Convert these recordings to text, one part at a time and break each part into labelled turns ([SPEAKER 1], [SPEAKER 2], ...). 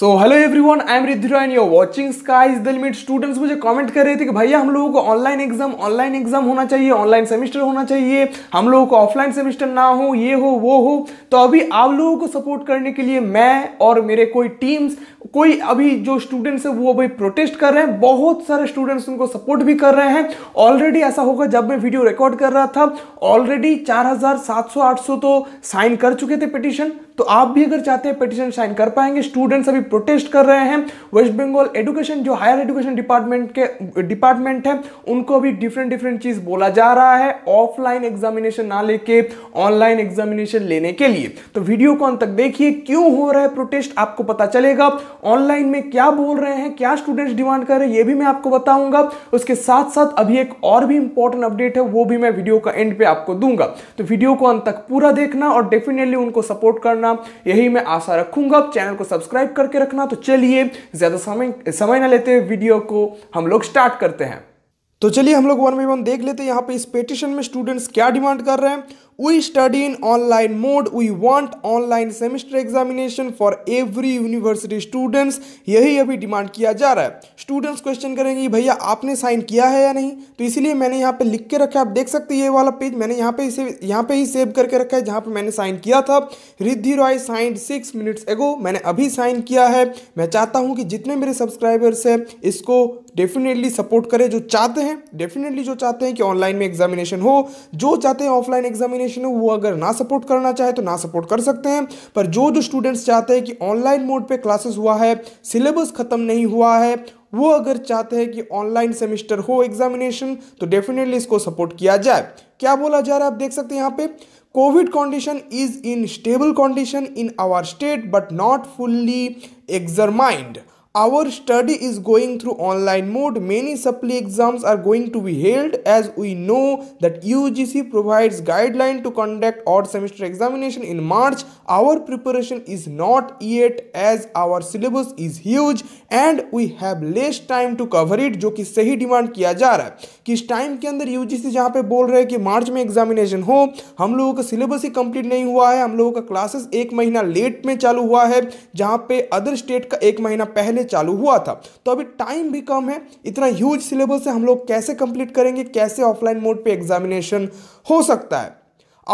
[SPEAKER 1] So hello every I am Riddhira and your watching sky is the limit students मुझे comment कर रहे थे कि भैया हम लोगों को ऑनलाइन एग्जाम ऑनलाइन एग्जाम होना चाहिए ऑनलाइन सेमेस्टर होना चाहिए हम लोगों को ऑफलाइन सेमेस्टर ना हो ये हो वो हो तो अभी आप लोगों को सपोर्ट करने के लिए मैं और मेरे कोई टीम्स कोई अभी जो स्टूडेंट्स है वो अभी प्रोटेस्ट कर रहे हैं बहुत सारे स्टूडेंट्स उनको सपोर्ट भी कर रहे हैं ऑलरेडी ऐसा होगा जब मैं वीडियो रिकॉर्ड कर रहा था ऑलरेडी आठ सौ तो साइन कर चुके थे पिटिशन तो आप भी अगर चाहते हैं पिटिशन साइन कर पाएंगे स्टूडेंट्स अभी प्रोटेस्ट कर रहे हैं वेस्ट बंगाल एजुकेशन जो हायर एजुकेशन डिपार्टमेंट के डिपार्टमेंट है उनको भी डिफरेंट डिफरेंट चीज़ बोला जा रहा है ऑफलाइन एग्जामिनेशन ना लेके ऑनलाइन एग्जामिनेशन लेने के लिए तो वीडियो को अंत तक देखिए क्यों हो रहा है प्रोटेस्ट आपको पता चलेगा ऑनलाइन में क्या बोल रहे हैं क्या स्टूडेंट्स डिमांड कर रहे हैं ये भी मैं आपको बताऊंगा उसके साथ साथ अभी एक और भी इंपॉर्टेंट अपडेट है वो भी मैं वीडियो का एंड पे आपको दूंगा तो वीडियो को अंत तक पूरा देखना और डेफिनेटली उनको सपोर्ट करना यही मैं आशा रखूंगा चैनल को सब्सक्राइब करके रखना तो चलिए ज़्यादा समय समय ना लेते हुए वीडियो को हम लोग स्टार्ट करते हैं तो चलिए हम लोग वन बाई वन देख लेते हैं यहाँ पे इस पेटिशन में स्टूडेंट्स क्या डिमांड कर रहे हैं We study in online mode. We want online semester examination for every university students. यही अभी डिमांड किया जा रहा है स्टूडेंट्स क्वेश्चन करेंगे भैया आपने साइन किया है या नहीं तो इसलिए मैंने यहाँ पे लिख के रखा है आप देख सकते हैं ये वाला पेज मैंने यहाँ पे इसे यहाँ पे ही सेव करके रखा है जहाँ पे मैंने साइन किया था Riddhi Roy sign six minutes ago मैंने अभी साइन किया है मैं चाहता हूँ कि जितने मेरे सब्सक्राइबर्स हैं इसको डेफिनेटली सपोर्ट करें जो चाहते हैं डेफिनेटली जो चाहते हैं कि ऑनलाइन में एग्जामिनेशन हो जो चाहते हैं ऑफलाइन एग्जामिनेशन ऑर्गेनाइजेशन है वो अगर ना सपोर्ट करना चाहे तो ना सपोर्ट कर सकते हैं पर जो जो स्टूडेंट्स चाहते हैं कि ऑनलाइन मोड पे क्लासेस हुआ है सिलेबस ख़त्म नहीं हुआ है वो अगर चाहते हैं कि ऑनलाइन सेमिस्टर हो एग्जामिनेशन तो डेफिनेटली इसको सपोर्ट किया जाए क्या बोला जा रहा है आप देख सकते हैं यहाँ पे Covid condition is in stable condition in our state but not fully examined Our study is going through online mode. Many supply exams are going to be held as we know that UGC provides guideline to conduct odd semester examination in March. Our preparation is not yet as our syllabus is huge and we have less time to cover it जो कि सही demand किया जा रहा है कि इस time के अंदर यूजीसी जहां पे बोल रहे हैं कि मार्च में एग्जामिनेशन हो हम लोगों का सिलेबस ही कंप्लीट नहीं हुआ है हम लोगों का क्लासेस एक महीना लेट में चालू हुआ है जहां पे अदर स्टेट का एक महीना पहले पहले चालू हुआ था तो अभी टाइम भी कम है इतना ह्यूज सिलेबस है हम लोग कैसे कंप्लीट करेंगे कैसे ऑफलाइन मोड पे एग्जामिनेशन हो सकता है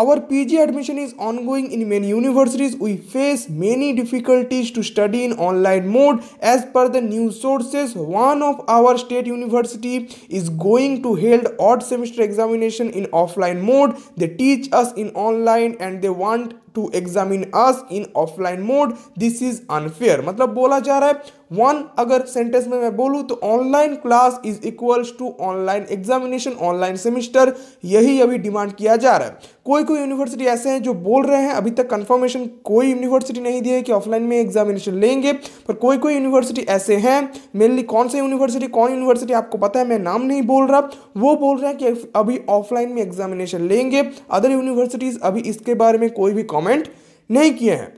[SPEAKER 1] our P G admission is ongoing in many universities we face many difficulties to study in online mode as per the new sources one of our state university is going to held out semester examination in offline mode they teach us in online and they want to examine us in offline mode this is unfair मतलब बोला जा रहा है one अगर sentence में मैं बोलूँ तो online class is equals to online examination online semester यही अभी डिमांड किया जा रहा है कोई कोई यूनिवर्सिटी ऐसे हैं जो बोल रहे हैं अभी तक कंफर्मेशन कोई यूनिवर्सिटी नहीं दी है कि ऑफलाइन में एग्जामिनेशन लेंगे पर कोई कोई यूनिवर्सिटी ऐसे हैं मेनली कौन से यूनिवर्सिटी कौन यूनिवर्सिटी आपको पता है मैं नाम नहीं बोल रहा वो बोल रहे हैं कि अभी ऑफलाइन में एग्जामिनेशन लेंगे अदर यूनिवर्सिटीज़ अभी इसके बारे में कोई भी कॉमेंट कमेंट नहीं किए हैं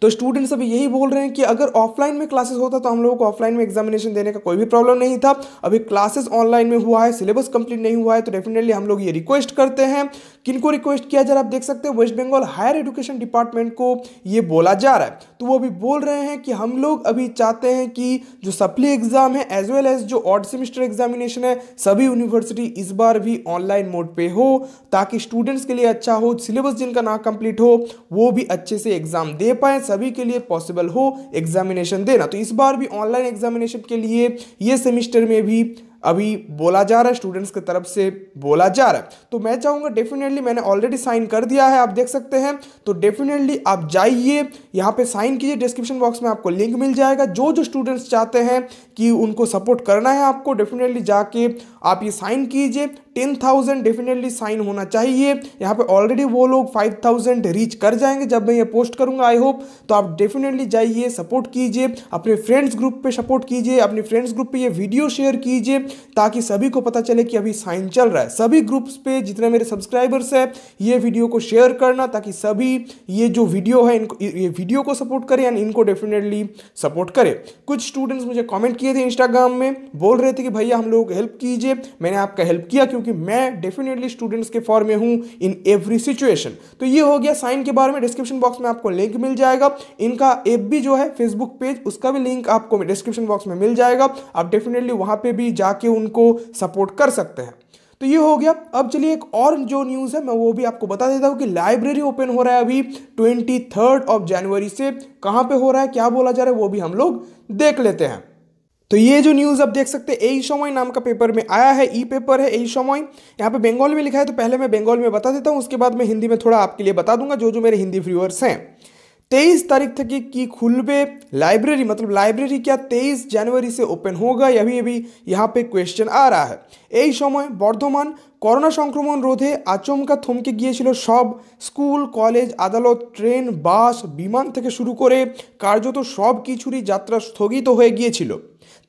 [SPEAKER 1] तो स्टूडेंट्स अभी यही बोल रहे हैं कि अगर ऑफलाइन में क्लासेस होता तो हम लोगों को ऑफलाइन में एग्जामिनेशन देने का कोई भी प्रॉब्लम नहीं था अभी क्लासेस ऑनलाइन में हुआ है सिलेबस कंप्लीट नहीं हुआ है तो डेफिनेटली हम लोग ये रिक्वेस्ट करते हैं किनको रिक्वेस्ट किया जा रहा है आप देख सकते हैं West Bengal higher education department को ये बोला जा रहा है तो वो अभी बोल रहे हैं कि हम लोग अभी चाहते हैं कि जो सप्ली एग्जाम है एज वेल एज जो ऑड सेमिस्टर एग्जामिनेशन है सभी यूनिवर्सिटी इस बार भी ऑनलाइन मोड पर हो ताकि स्टूडेंट्स के लिए अच्छा हो सिलेबस जिनका ना कंप्लीट हो वो भी अच्छे से एग्जाम दे पाए सभी के लिए पॉसिबल हो एग्जामिनेशन देना तो इस बार भी ऑनलाइन एग्जामिनेशन के लिए ये सेमिस्टर में भी अभी बोला जा रहा है स्टूडेंट्स की तरफ से बोला जा रहा है तो मैं चाहूँगा डेफिनेटली मैंने ऑलरेडी साइन कर दिया है आप देख सकते हैं तो डेफिनेटली आप जाइए यहाँ पे साइन कीजिए डिस्क्रिप्शन बॉक्स में आपको लिंक मिल जाएगा जो जो स्टूडेंट्स चाहते हैं कि उनको सपोर्ट करना है आपको डेफिनेटली जाके आप ये साइन कीजिए टेन थाउजेंड डेफिनेटली साइन होना चाहिए यहाँ पे ऑलरेडी वो लोग फाइव थाउजेंड रीच कर जाएंगे जब मैं ये पोस्ट करूँगा आई होप तो आप डेफिनेटली जाइए सपोर्ट कीजिए अपने फ्रेंड्स ग्रुप पे सपोर्ट कीजिए अपने फ्रेंड्स ग्रुप पे ये वीडियो शेयर कीजिए ताकि सभी को पता चले कि अभी साइन चल रहा है सभी ग्रुप्स पे जितने मेरे सब्सक्राइबर्स हैं ये वीडियो को शेयर करना ताकि सभी ये जो वीडियो है इनको ये वीडियो को सपोर्ट करें एंड इनको डेफिनेटली सपोर्ट करें कुछ स्टूडेंट्स मुझे कॉमेंट किए थे इंस्टाग्राम में बोल रहे थे कि भैया हम लोगों को हेल्प कीजिए मैंने आपका हेल्प किया क्योंकि मैं डेफिनेटली स्टूडेंट्स के फॉर्म में हूँ इन एवरी सिचुएशन तो ये हो गया साइन के बारे में डिस्क्रिप्शन बॉक्स में आपको लिंक मिल जाएगा इनका एप भी जो है फेसबुक पेज उसका भी लिंक आपको डिस्क्रिप्शन बॉक्स में मिल जाएगा आप डेफिनेटली वहां पे भी जाके ताकि उनको सपोर्ट कर सकते हैं तो ये हो गया अब चलिए एक और जो न्यूज़ है मैं वो भी आपको बता देता हूँ कि लाइब्रेरी ओपन हो रहा है अभी ट्वेंटी ऑफ जनवरी से कहाँ पर हो रहा है क्या बोला जा रहा है वो भी हम लोग देख लेते हैं तो ये जो न्यूज़ आप देख सकते हैं ए समय नाम का पेपर में आया है ई पेपर है ए समय यहाँ पे बंगाल में लिखा है तो पहले मैं बंगाल में बता देता हूँ उसके बाद मैं हिंदी में थोड़ा आपके लिए बता दूंगा जो जो मेरे हिंदी व्यूअर्स हैं तेईस तारीख तक की खुलबे लाइब्रेरी मतलब लाइब्रेरी क्या तेईस जनवरी से ओपन होगा अभी अभी यहाँ पे क्वेश्चन आ रहा है এই সময় বর্ধমান করোনা সংক্রমণ রোধে আচমকা থমকে গিয়েছিল সব স্কুল কলেজ আদালত ট্রেন বাস বিমান থেকে শুরু করে কার্যত সব কিছুরই যাত্রা স্থগিত হয়ে গিয়েছিল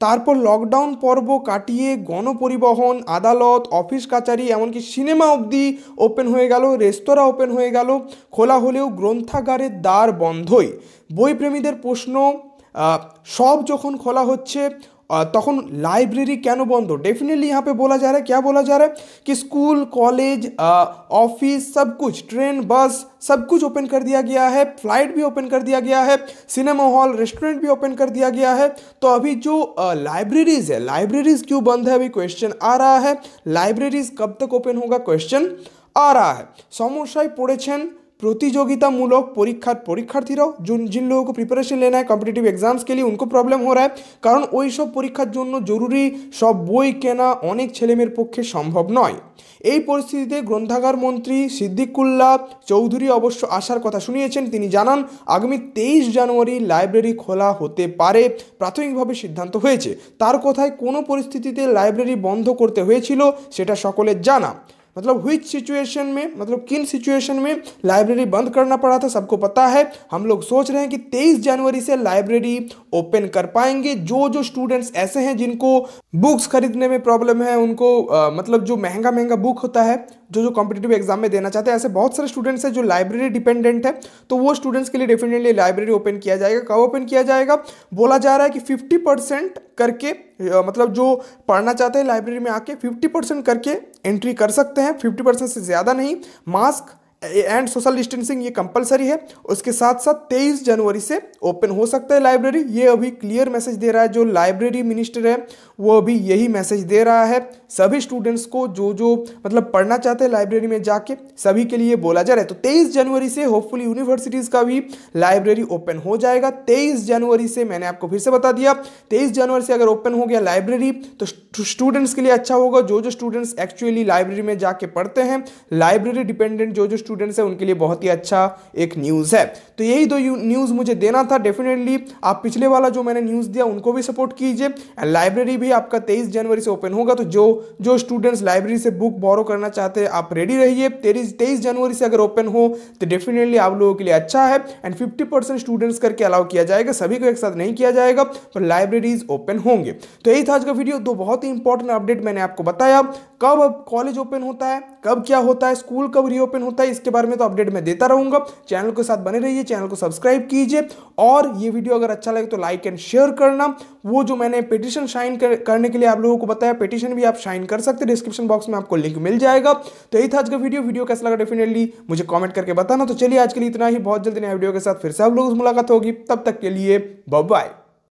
[SPEAKER 1] তারপর লকডাউন পর্ব কাটিয়ে গণপরিবহন আদালত অফিস কাচারি এমনকি সিনেমা অবধি ওপেন হয়ে গেল রেস্তোরাঁ ওপেন হয়ে গেল খোলা হলেও গ্রন্থাগারের দ্বার বন্ধই বইপ্রেমীদের প্রশ্ন সব যখন খোলা হচ্ছে तक लाइब्रेरि कैन बंद डेफिनेटली यहाँ पे बोला जा रहा है क्या बोला जा रहा है कि स्कूल कॉलेज ऑफिस सब कुछ ट्रेन बस सब कुछ ओपन कर दिया गया है फ्लाइट भी ओपन कर दिया गया है सिनेमा हॉल रेस्टोरेंट भी ओपन कर दिया गया है तो अभी जो लाइब्रेरीज है लाइब्रेरीज क्यों बंद है अभी क्वेश्चन आ रहा है लाइब्रेरीज कब तक ओपन होगा क्वेश्चन आ रहा है समोसाई पढ़े प्रतियोगितामूलक परीक्षा परीक्षार्थीराও जिन लोगों को प्रिपरेशन लेना है कम्पिटेटिव एग्जाम्स के लिए उनको प्रॉब्लम हो रहा है কারণ ওই সব পরীক্ষার জন্য জরুরি সব বই কেনা অনেক ছেলেমেয়ের পক্ষে সম্ভব নয় এই পরিস্থিতিতে গ্রন্থাগার মন্ত্রী সিদ্দিকুল্লা চৌধুরী অবশ্য আসার কথা শুনিয়েছেন তিনি জানান আগামী তেইশ জানুয়ারি লাইব্রেরি খোলা হতে পারে প্রাথমিকভাবে সিদ্ধান্ত হয়েছে তার কথায় কোনো পরিস্থিতিতে লাইব্রেরি বন্ধ করতে হয়েছিল সেটা সকলের জানা मतलब हुई सिचुएशन में मतलब किन सिचुएशन में लाइब्रेरी बंद करना पड़ा था सबको पता है हम लोग सोच रहे हैं कि 23 जनवरी से लाइब्रेरी ओपन कर पाएंगे जो जो स्टूडेंट्स ऐसे हैं जिनको बुक्स खरीदने में प्रॉब्लम है उनको आ, मतलब जो महंगा महंगा बुक होता है जो जो कॉम्पिटेटिव एग्जाम में देना चाहते हैं ऐसे बहुत सारे स्टूडेंट्स हैं जो लाइब्रेरी डिपेंडेंट है तो वो स्टूडेंट्स के लिए डेफिनेटली लाइब्रेरी ओपन किया जाएगा कब ओपन किया जाएगा बोला जा रहा है कि फिफ्टी करके मतलब जो पढ़ना चाहते हैं लाइब्रेरी में आके 50 परसेंट करके एंट्री कर सकते हैं 50 परसेंट से ज़्यादा नहीं मास्क एंड सोशल डिस्टेंसिंग ये कंपलसरी है उसके साथ साथ 23 जनवरी से ओपन हो सकता है लाइब्रेरी ये अभी क्लियर मैसेज दे रहा है जो लाइब्रेरी मिनिस्टर है वो भी यही मैसेज दे रहा है सभी स्टूडेंट्स को जो जो मतलब पढ़ना चाहते हैं लाइब्रेरी में जाके सभी के लिए बोला जा रहा है तो 23 जनवरी से होपफुल यूनिवर्सिटीज़ का भी लाइब्रेरी ओपन हो जाएगा 23 जनवरी से मैंने आपको फिर से बता दिया 23 जनवरी से अगर ओपन हो गया लाइब्रेरी तो स्टूडेंट्स के लिए अच्छा होगा जो जो स्टूडेंट्स एक्चुअली लाइब्रेरी में जाके पढ़ते हैं लाइब्रेरी डिपेंडेंट जो जो स्टूडेंट्स हैं उनके लिए बहुत ही अच्छा एक न्यूज़ है तो यही दो न्यूज़ मुझे देना था डेफिनेटली आप पिछले वाला जो मैंने न्यूज़ दिया उनको भी सपोर्ट कीजिए एंड लाइब्रेरी भी आपका तेईस जनवरी से ओपन होगा तो जो जो स्टूडेंट्स लाइब्रेरी से बुक बोरो करना चाहते हैं आप रेडी रहिए तेईस तेईस जनवरी से अगर ओपन हो तो डेफिनेटली आप लोगों के लिए अच्छा है एंड फिफ्टी परसेंट स्टूडेंट्स करके अलाउ किया जाएगा सभी को एक साथ नहीं किया जाएगा पर लाइब्रेरीज ओपन होंगे तो यही था आज का वीडियो दो बहुत ही इंपॉर्टेंट अपडेट मैंने आपको बताया कब अब कॉलेज ओपन होता है कब क्या होता है स्कूल कब रीओपन होता है इसके बारे में तो अपडेट मैं देता रहूँगा चैनल के साथ बने रहिए चैनल को सब्सक्राइब कीजिए और ये वीडियो अगर अच्छा लगे तो लाइक एंड शेयर करना वो जो मैंने पिटिशन साइन कर, करने के लिए आप लोगों को बताया पिटिशन भी आप साइन कर सकते डिस्क्रिप्शन बॉक्स में आपको लिंक मिल जाएगा तो यही था आज का वीडियो वीडियो कैसा लगा डेफिनेटली मुझे कॉमेंट करके बताना तो चलिए आज के लिए इतना ही बहुत जल्दी नया वीडियो के साथ फिर से आप लोगों से मुलाकात होगी तब तक के लिए बाय